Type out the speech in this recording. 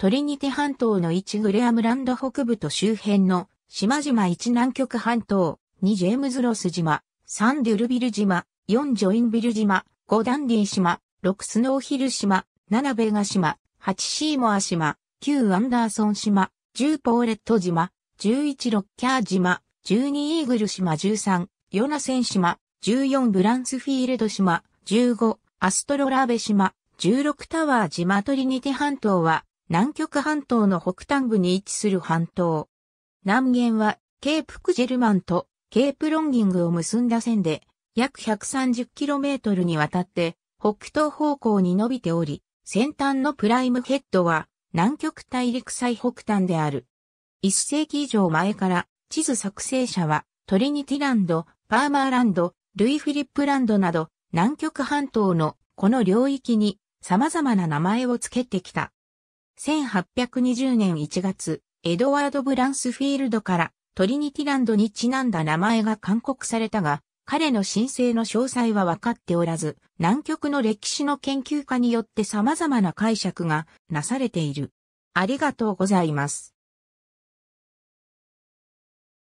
トリニティ半島の1グレアムランド北部と周辺の島々1南極半島、2ジェームズロス島、3デュルビル島、4ジョインビル島、5ダンディ島、6スノーヒル島、7ベガ島、8シーモア島、9アンダーソン島、10ポーレット島、11ロッキャー島、12イーグル島13、ヨナセン島、14ブランスフィールド島、15アストロラーベ島、16タワー島トリニティ半島は南極半島の北端部に位置する半島。南限は、ケープクジェルマンとケープロンギングを結んだ線で、約 130km にわたって、北東方向に伸びており、先端のプライムヘッドは、南極大陸最北端である。1世紀以上前から、地図作成者は、トリニティランド、パーマーランド、ルイ・フィリップランドなど、南極半島のこの領域に様々な名前を付けてきた。1820年1月、エドワード・ブランスフィールドからトリニティランドにちなんだ名前が勧告されたが、彼の申請の詳細は分かっておらず、南極の歴史の研究家によって様々な解釈がなされている。ありがとうございます。